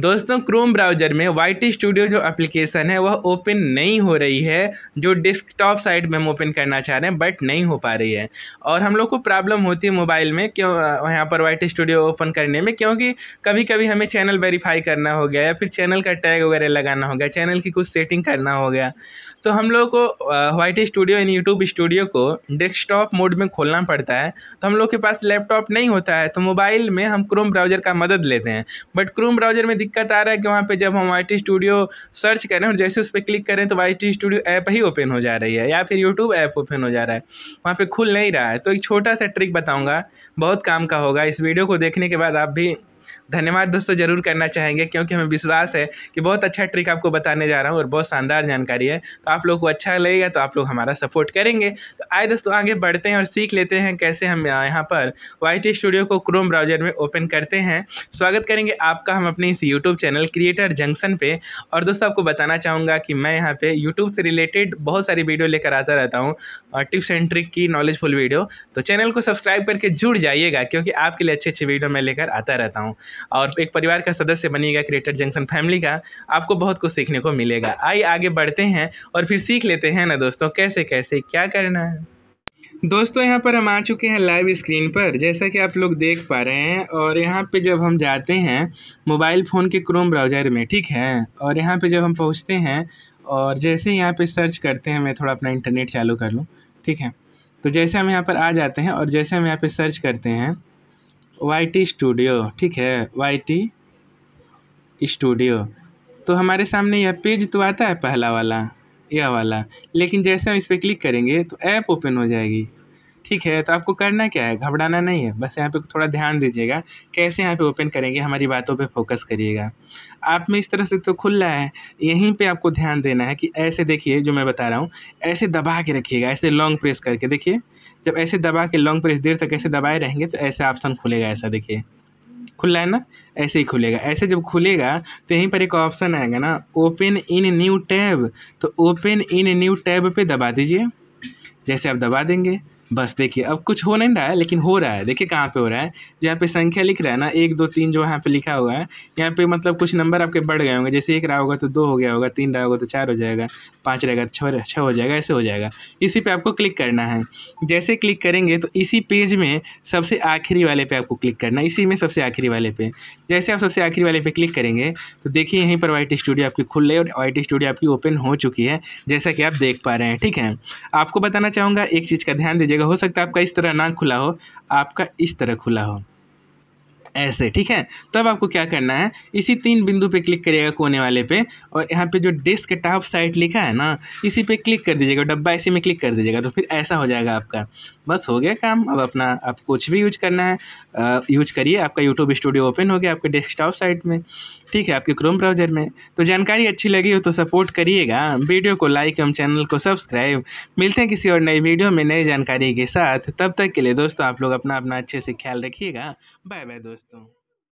दोस्तों Chrome browser में YT studio जो एप्लीकेशन है वह ओपन नहीं हो रही है जो डेस्कटॉप साइड में हम ओपन करना चाह रहे हैं बट नहीं हो पा रही है और हम लोग को प्रॉब्लम होती है मोबाइल में क्यों यहाँ पर वाइट स्टूडियो ओपन करने में क्योंकि कभी कभी हमें चैनल वेरीफाई करना हो गया या फिर चैनल का टैग वगैरह लगाना हो गया चैनल की कुछ सेटिंग करना हो गया तो हम लोग को YT studio and YouTube studio को डेस्कटॉप मोड में खोलना पड़ता है तो हम लोग के पास लैपटॉप नहीं होता है तो मोबाइल में हम क्रोम ब्राउज़र का मदद लेते हैं बट क्रोम ब्राउज़र में दिक्कत आ रहा है कि वहाँ पे जब हम वाई टी स्टूडियो सर्च करें और जैसे उस पर क्लिक करें तो वाई टी स्टूडियो ऐप ही ओपन हो जा रही है या फिर यूट्यूब ऐप ओपन हो जा रहा है वहाँ पर खुल नहीं रहा है तो एक छोटा सा ट्रिक बताऊँगा बहुत काम का होगा इस वीडियो को देखने के बाद आप भी धन्यवाद दोस्तों ज़रूर करना चाहेंगे क्योंकि हमें विश्वास है कि बहुत अच्छा ट्रिक आपको बताने जा रहा हूँ और बहुत शानदार जानकारी है तो आप लोग को अच्छा लगेगा तो आप लोग हमारा सपोर्ट करेंगे तो आए दोस्तों आगे बढ़ते हैं और सीख लेते हैं कैसे हम यहाँ पर वाई स्टूडियो को क्रोम ब्राउजर में ओपन करते हैं स्वागत करेंगे आपका हम अपने इस यूट्यूब चैनल क्रिएटर जंक्शन पर और दोस्तों आपको बताना चाहूँगा कि मैं यहाँ पे यूट्यूब से रिलेटेड बहुत सारी वीडियो लेकर आता रहता हूँ टिप्स एंड ट्रिक की नॉलेजफुल वीडियो तो चैनल को सब्सक्राइब करके जुड़ जाइएगा क्योंकि आपके लिए अच्छे अच्छी वीडियो मैं लेकर आता रहता हूँ और एक परिवार का सदस्य बनिएगा क्रिएटर जंक्शन फैमिली का आपको बहुत कुछ सीखने को मिलेगा आइए आगे बढ़ते हैं और फिर सीख लेते हैं ना दोस्तों कैसे कैसे क्या करना है दोस्तों यहाँ पर हम आ चुके हैं लाइव स्क्रीन पर जैसा कि आप लोग देख पा रहे हैं और यहाँ पे जब हम जाते हैं मोबाइल फ़ोन के क्रोम ब्राउज़र में ठीक है और यहाँ पे जब हम पहुँचते हैं और जैसे यहाँ पे सर्च करते हैं मैं थोड़ा अपना इंटरनेट चालू कर लूँ ठीक है तो जैसे हम यहाँ पर आ जाते हैं और जैसे हम यहाँ पर सर्च करते हैं वाई टी स्टूडियो ठीक है वाई टी स्टूडियो तो हमारे सामने यह पेज तो आता है पहला वाला यह वाला लेकिन जैसे हम इस पर क्लिक करेंगे तो ऐप ओपन हो जाएगी ठीक है तो आपको करना क्या है घबराना नहीं है बस यहाँ पे थोड़ा ध्यान दीजिएगा कैसे यहाँ पे ओपन करेंगे हमारी बातों पे फोकस करिएगा आप में इस तरह से तो खुल रहा है यहीं पे आपको ध्यान देना है कि ऐसे देखिए जो मैं बता रहा हूँ ऐसे दबा के रखिएगा ऐसे लॉन्ग प्रेस करके देखिए जब ऐसे दबा के लॉन्ग प्रेस देर तक ऐसे दबाए रहेंगे तो ऐसे ऑप्शन खुलेगा ऐसा देखिए खुल रहा है ना ऐसे ही खुलेगा ऐसे जब खुलेगा तो यहीं पर एक ऑप्शन आएगा ना ओपन इन न्यू टैब तो ओपन इन न्यू टैब पे दबा दीजिए जैसे आप दबा देंगे बस देखिए अब कुछ हो नहीं रहा है लेकिन हो रहा है देखिए कहाँ पे हो रहा है जहाँ पे संख्या लिख रहा है ना एक दो तीन जो यहाँ पे लिखा हुआ है यहाँ पे मतलब कुछ नंबर आपके बढ़ गए होंगे जैसे एक रहा होगा तो दो हो गया होगा तीन रहा होगा तो चार हो जाएगा पाँच रहेगा तो छः छः हो जाएगा ऐसे हो जाएगा इसी पर आपको क्लिक करना है जैसे क्लिक करेंगे तो इसी पेज में सबसे आखिरी वाले पे आपको क्लिक करना है इसी में सबसे आखिरी वाले पे जैसे आप सबसे आखिरी वाले पे क्लिक करेंगे तो देखिए यहीं पर वाई स्टूडियो आपकी खुल रही है और वाई स्टूडियो आपकी ओपन हो चुकी है जैसा कि आप देख पा रहे हैं ठीक है आपको बताना चाहूँगा एक चीज़ का ध्यान दीजिएगा कीजिएगा हो सकता है आपका इस तरह ना खुला हो आपका इस तरह खुला हो ऐसे ठीक है तब आपको क्या करना है इसी तीन बिंदु पे क्लिक करिएगा कोने वाले पे और यहाँ पे जो डिस्क टॉप साइड लिखा है ना इसी पे क्लिक कर दीजिएगा डब्बा इसी में क्लिक कर दीजिएगा तो फिर ऐसा हो जाएगा आपका बस हो गया काम अब अपना आप कुछ भी यूज करना है आ, यूज करिए आपका यूट्यूब स्टूडियो ओपन हो गया आपके डेस्क टॉप साइट में ठीक है आपके क्रोम ब्राउजर में तो जानकारी अच्छी लगी हो तो सपोर्ट करिएगा वीडियो को लाइक एवं चैनल को सब्सक्राइब मिलते हैं किसी और नई वीडियो में नई जानकारी के साथ तब तक के लिए दोस्तों आप लोग अपना अपना अच्छे से ख्याल रखिएगा बाय बाय दोस्तों então